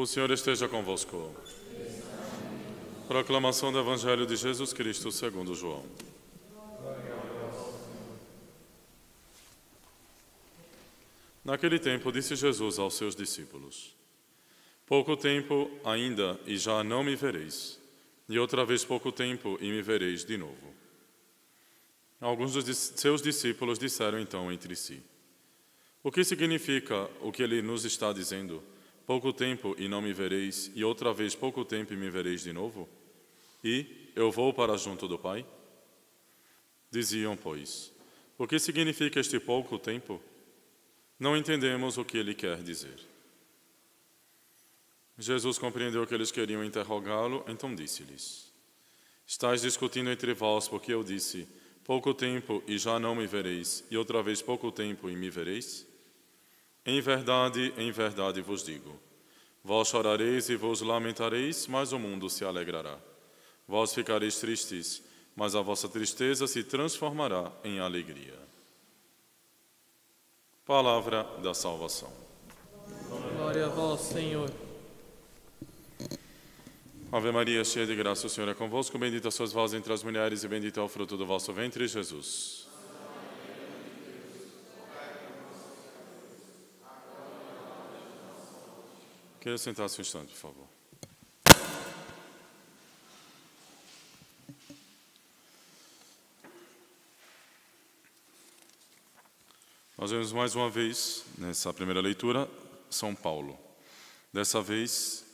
O Senhor esteja convosco. Proclamação do Evangelho de Jesus Cristo segundo João. Naquele tempo disse Jesus aos seus discípulos: Pouco tempo ainda e já não me vereis, e outra vez pouco tempo e me vereis de novo. Alguns dos seus discípulos disseram então entre si: O que significa o que ele nos está dizendo? Pouco tempo e não me vereis, e outra vez pouco tempo e me vereis de novo? E eu vou para junto do Pai? Diziam, pois, o que significa este pouco tempo? Não entendemos o que ele quer dizer. Jesus compreendeu que eles queriam interrogá-lo, então disse-lhes: Estais discutindo entre vós, porque eu disse: Pouco tempo e já não me vereis, e outra vez pouco tempo e me vereis? Em verdade, em verdade vos digo: vós chorareis e vos lamentareis, mas o mundo se alegrará. Vós ficareis tristes, mas a vossa tristeza se transformará em alegria. Palavra da salvação. Glória a vós, Senhor. Ave Maria, cheia de graça, o Senhor é convosco. Bendita sois vós entre as mulheres, e bendito é o fruto do vosso ventre, Jesus. Queira sentar-se um instante, por favor. Nós vemos mais uma vez, nessa primeira leitura, São Paulo. Dessa vez,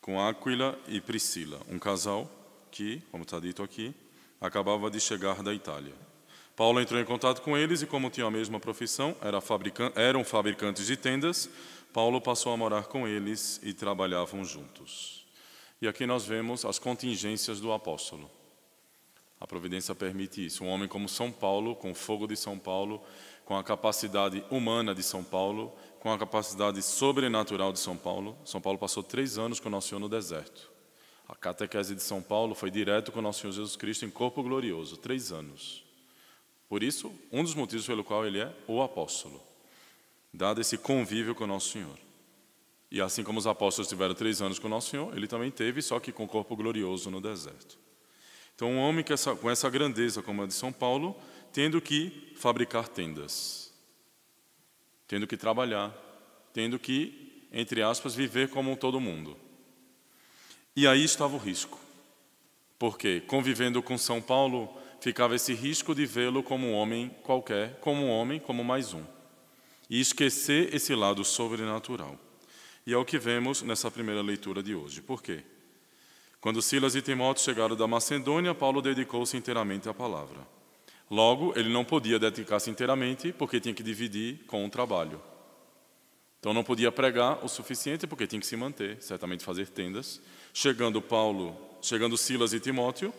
com Áquila e Priscila, um casal que, como está dito aqui, acabava de chegar da Itália. Paulo entrou em contato com eles e, como tinham a mesma profissão, eram fabricantes de tendas, Paulo passou a morar com eles e trabalhavam juntos. E aqui nós vemos as contingências do apóstolo. A providência permite isso. Um homem como São Paulo, com o fogo de São Paulo, com a capacidade humana de São Paulo, com a capacidade sobrenatural de São Paulo. São Paulo passou três anos com o Nosso Senhor no deserto. A catequese de São Paulo foi direto com o Nosso Senhor Jesus Cristo em corpo glorioso, três anos. Por isso, um dos motivos pelo qual ele é o apóstolo dado esse convívio com o nosso Senhor. E assim como os apóstolos tiveram três anos com o nosso Senhor, ele também teve, só que com o corpo glorioso no deserto. Então, um homem com essa grandeza, como a de São Paulo, tendo que fabricar tendas, tendo que trabalhar, tendo que, entre aspas, viver como todo mundo. E aí estava o risco, porque convivendo com São Paulo, ficava esse risco de vê-lo como um homem qualquer, como um homem, como mais um e esquecer esse lado sobrenatural. E é o que vemos nessa primeira leitura de hoje. Por quê? Quando Silas e Timóteo chegaram da Macedônia, Paulo dedicou-se inteiramente à palavra. Logo, ele não podia dedicar-se inteiramente porque tinha que dividir com o trabalho. Então não podia pregar o suficiente porque tinha que se manter, certamente fazer tendas. Chegando Paulo, chegando Silas e Timóteo,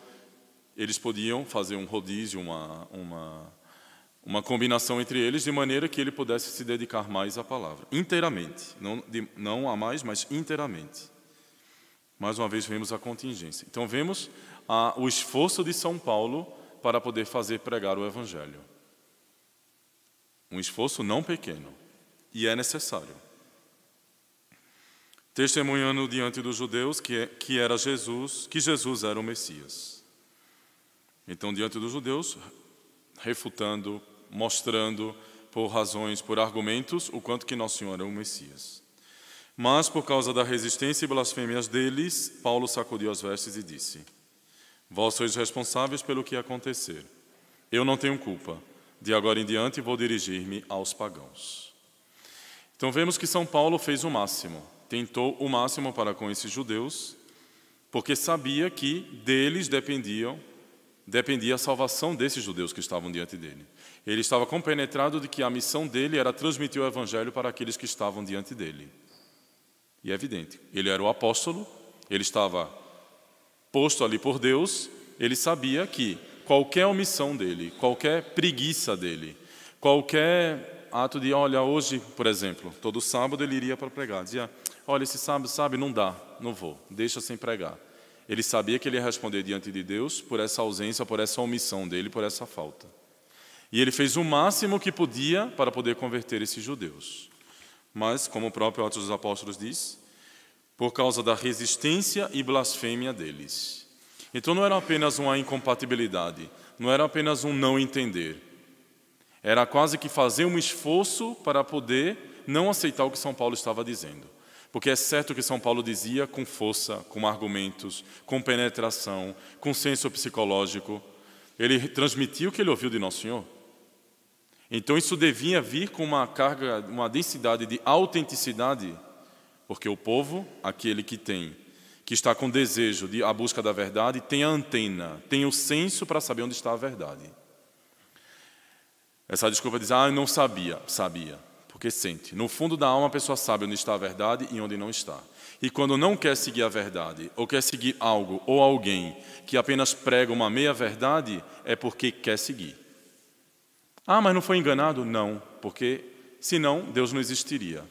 eles podiam fazer um rodízio, uma, uma uma combinação entre eles, de maneira que ele pudesse se dedicar mais à palavra, inteiramente, não, de, não a mais, mas inteiramente. Mais uma vez, vemos a contingência. Então, vemos a, o esforço de São Paulo para poder fazer pregar o Evangelho. Um esforço não pequeno, e é necessário. Testemunhando diante dos judeus que, que era Jesus, que Jesus era o Messias. Então, diante dos judeus, refutando, mostrando por razões, por argumentos, o quanto que Nosso Senhor é o Messias. Mas, por causa da resistência e blasfêmias deles, Paulo sacudiu as vestes e disse: Vós sois responsáveis pelo que acontecer. Eu não tenho culpa. De agora em diante vou dirigir-me aos pagãos. Então vemos que São Paulo fez o máximo, tentou o máximo para com esses judeus, porque sabia que deles dependiam dependia a salvação desses judeus que estavam diante dele. Ele estava compenetrado de que a missão dele era transmitir o evangelho para aqueles que estavam diante dele. E é evidente, ele era o apóstolo, ele estava posto ali por Deus, ele sabia que qualquer omissão dele, qualquer preguiça dele, qualquer ato de, olha, hoje, por exemplo, todo sábado ele iria para pregar, dizia, olha, esse sábado, sabe, não dá, não vou, deixa sem pregar. Ele sabia que ele ia responder diante de Deus por essa ausência, por essa omissão dele, por essa falta. E ele fez o máximo que podia para poder converter esses judeus. Mas, como o próprio Atos dos Apóstolos diz, por causa da resistência e blasfêmia deles. Então não era apenas uma incompatibilidade, não era apenas um não entender. Era quase que fazer um esforço para poder não aceitar o que São Paulo estava dizendo. Porque é certo que São Paulo dizia com força, com argumentos, com penetração, com senso psicológico. Ele transmitiu o que ele ouviu de Nosso Senhor. Então isso devia vir com uma carga, uma densidade de autenticidade, porque o povo, aquele que tem, que está com desejo de a busca da verdade, tem a antena, tem o senso para saber onde está a verdade. Essa desculpa diz: "Ah, eu não sabia". Sabia porque sente. No fundo da alma, a pessoa sabe onde está a verdade e onde não está. E quando não quer seguir a verdade, ou quer seguir algo ou alguém que apenas prega uma meia-verdade, é porque quer seguir. Ah, mas não foi enganado? Não, porque senão Deus não existiria.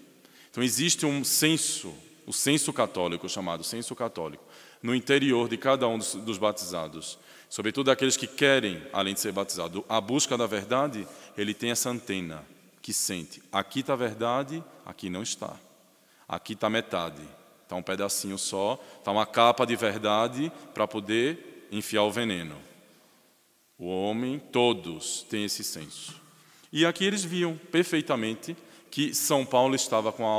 Então existe um senso, o senso católico, chamado senso católico, no interior de cada um dos batizados, sobretudo aqueles que querem, além de ser batizado, a busca da verdade, ele tem essa antena que sente. Aqui está a verdade, aqui não está. Aqui está metade. Está um pedacinho só, está uma capa de verdade para poder enfiar o veneno. O homem, todos têm esse senso. E aqui eles viam perfeitamente que São Paulo estava com a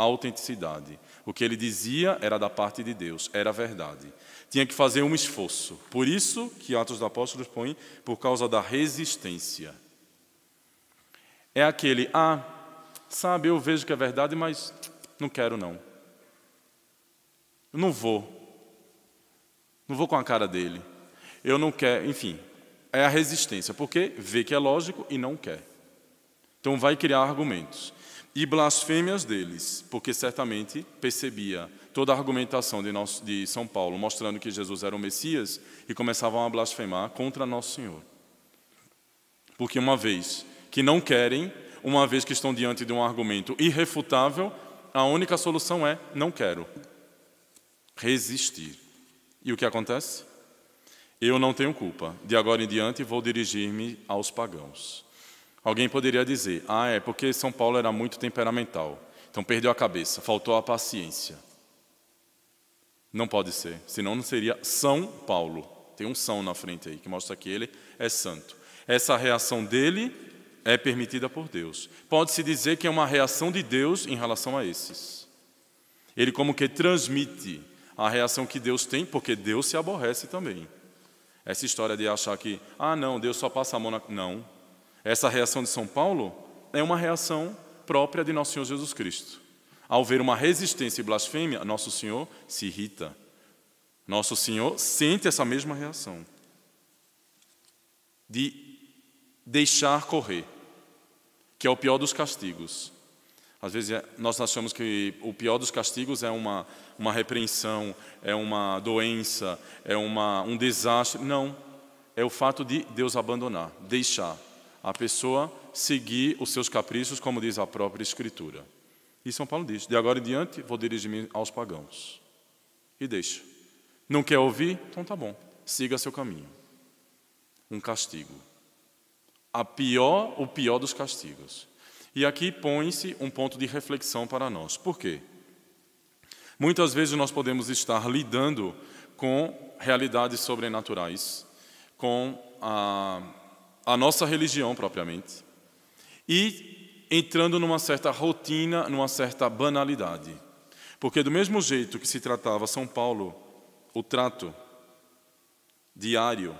autenticidade. O que ele dizia era da parte de Deus, era verdade. Tinha que fazer um esforço. Por isso que Atos dos Apóstolos põe por causa da resistência. É aquele, ah, sabe, eu vejo que é verdade, mas não quero não. Eu não vou. Não vou com a cara dele. Eu não quero, enfim. É a resistência, porque vê que é lógico e não quer. Então vai criar argumentos. E blasfêmias deles, porque certamente percebia toda a argumentação de, nosso, de São Paulo, mostrando que Jesus era o Messias, e começavam a blasfemar contra Nosso Senhor. Porque uma vez que não querem, uma vez que estão diante de um argumento irrefutável, a única solução é não quero. Resistir. E o que acontece? Eu não tenho culpa. De agora em diante vou dirigir-me aos pagãos. Alguém poderia dizer: "Ah, é porque São Paulo era muito temperamental. Então perdeu a cabeça, faltou a paciência." Não pode ser, senão não seria São Paulo. Tem um são na frente aí que mostra que ele é santo. Essa reação dele é permitida por Deus. Pode-se dizer que é uma reação de Deus em relação a esses. Ele, como que transmite a reação que Deus tem, porque Deus se aborrece também. Essa história de achar que, ah, não, Deus só passa a mão na. Não. Essa reação de São Paulo é uma reação própria de Nosso Senhor Jesus Cristo. Ao ver uma resistência e blasfêmia, Nosso Senhor se irrita. Nosso Senhor sente essa mesma reação de deixar correr, que é o pior dos castigos. Às vezes é, nós achamos que o pior dos castigos é uma, uma repreensão, é uma doença, é uma, um desastre. Não, é o fato de Deus abandonar, deixar a pessoa seguir os seus caprichos, como diz a própria Escritura. E São Paulo diz: de agora em diante vou dirigir-me aos pagãos. E deixa. Não quer ouvir? Então tá bom, siga seu caminho. Um castigo a pior, o pior dos castigos. E aqui põe-se um ponto de reflexão para nós. Por quê? Muitas vezes nós podemos estar lidando com realidades sobrenaturais, com a, a nossa religião propriamente, e entrando numa certa rotina, numa certa banalidade. Porque, do mesmo jeito que se tratava São Paulo, o trato diário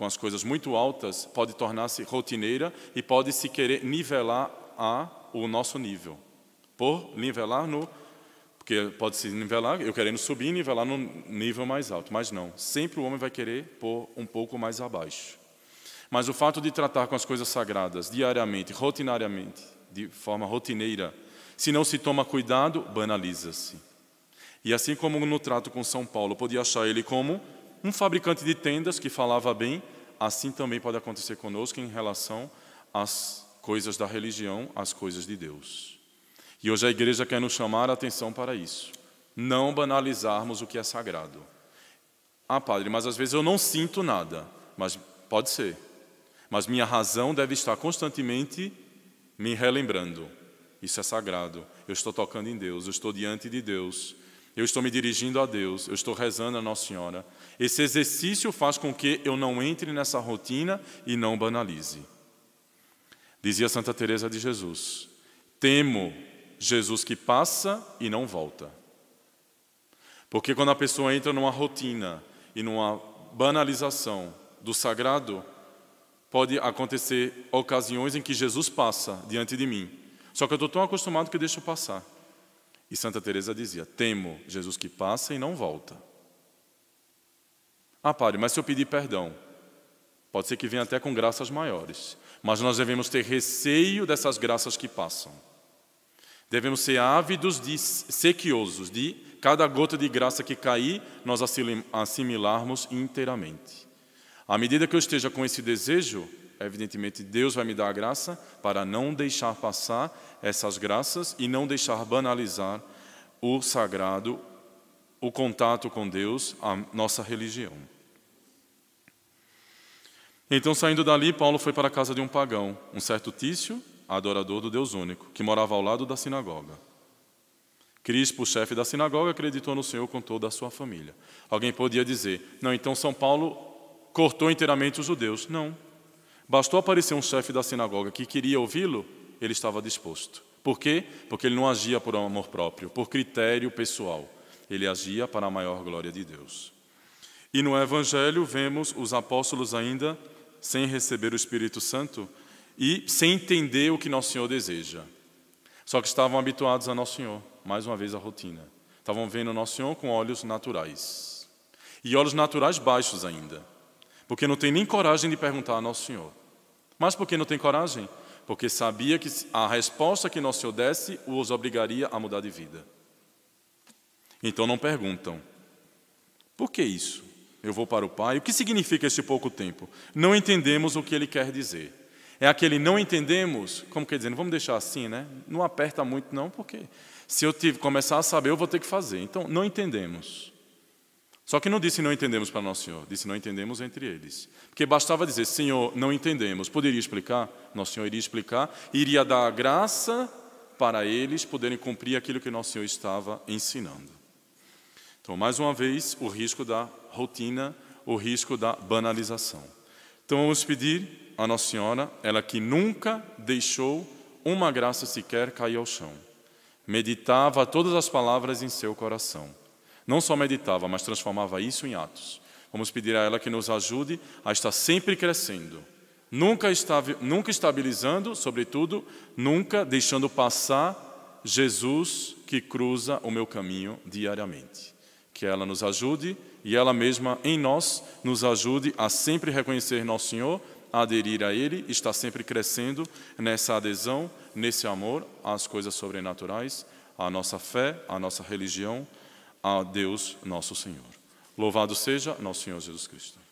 com as coisas muito altas pode tornar-se rotineira e pode se querer nivelar a o nosso nível. Por nivelar no porque pode se nivelar, eu querendo subir e nivelar no nível mais alto, mas não, sempre o homem vai querer pôr um pouco mais abaixo. Mas o fato de tratar com as coisas sagradas diariamente, rotinariamente, de forma rotineira, se não se toma cuidado, banaliza-se. E assim como no trato com São Paulo, podia achar ele como um fabricante de tendas que falava bem, assim também pode acontecer conosco em relação às coisas da religião, às coisas de Deus. E hoje a igreja quer nos chamar a atenção para isso. Não banalizarmos o que é sagrado. Ah, padre, mas às vezes eu não sinto nada. Mas pode ser. Mas minha razão deve estar constantemente me relembrando. Isso é sagrado. Eu estou tocando em Deus, eu estou diante de Deus, eu estou me dirigindo a Deus, eu estou rezando a Nossa Senhora. Esse exercício faz com que eu não entre nessa rotina e não banalize. Dizia Santa Teresa de Jesus: "Temo Jesus que passa e não volta". Porque quando a pessoa entra numa rotina e numa banalização do sagrado, pode acontecer ocasiões em que Jesus passa diante de mim. Só que eu estou tão acostumado que deixo passar. E Santa Teresa dizia: "Temo Jesus que passa e não volta". Ah, padre, mas se eu pedir perdão, pode ser que venha até com graças maiores, mas nós devemos ter receio dessas graças que passam. Devemos ser ávidos de sequiosos, de cada gota de graça que cair, nós assimilarmos inteiramente. À medida que eu esteja com esse desejo, evidentemente Deus vai me dar a graça para não deixar passar essas graças e não deixar banalizar o sagrado, o contato com Deus, a nossa religião. Então, saindo dali, Paulo foi para a casa de um pagão, um certo Tício, adorador do Deus único, que morava ao lado da sinagoga. Crispo, chefe da sinagoga, acreditou no Senhor com toda a sua família. Alguém podia dizer: não, então São Paulo cortou inteiramente os judeus. Não. Bastou aparecer um chefe da sinagoga que queria ouvi-lo, ele estava disposto. Por quê? Porque ele não agia por amor próprio, por critério pessoal ele agia para a maior glória de Deus. E no Evangelho vemos os apóstolos ainda sem receber o Espírito Santo e sem entender o que Nosso Senhor deseja. Só que estavam habituados a Nosso Senhor, mais uma vez a rotina. Estavam vendo Nosso Senhor com olhos naturais. E olhos naturais baixos ainda. Porque não tem nem coragem de perguntar a Nosso Senhor. Mas por que não tem coragem? Porque sabia que a resposta que Nosso Senhor desse os obrigaria a mudar de vida. Então não perguntam: por que isso? Eu vou para o Pai. O que significa esse pouco tempo? Não entendemos o que ele quer dizer. É aquele não entendemos, como quer dizer, vamos deixar assim, né? Não aperta muito, não, porque se eu tive, começar a saber, eu vou ter que fazer. Então, não entendemos. Só que não disse não entendemos para Nosso Senhor, disse não entendemos entre eles. Porque bastava dizer, Senhor, não entendemos. Poderia explicar? Nosso Senhor iria explicar, iria dar graça para eles poderem cumprir aquilo que Nosso Senhor estava ensinando. Então, mais uma vez, o risco da rotina, o risco da banalização. Então, vamos pedir à Nossa Senhora, ela que nunca deixou uma graça sequer cair ao chão. Meditava todas as palavras em seu coração. Não só meditava, mas transformava isso em atos. Vamos pedir a ela que nos ajude a estar sempre crescendo, nunca, estav nunca estabilizando, sobretudo, nunca deixando passar Jesus que cruza o meu caminho diariamente que ela nos ajude e ela mesma em nós nos ajude a sempre reconhecer nosso Senhor, a aderir a Ele, estar sempre crescendo nessa adesão, nesse amor às coisas sobrenaturais, à nossa fé, à nossa religião, a Deus nosso Senhor. Louvado seja nosso Senhor Jesus Cristo.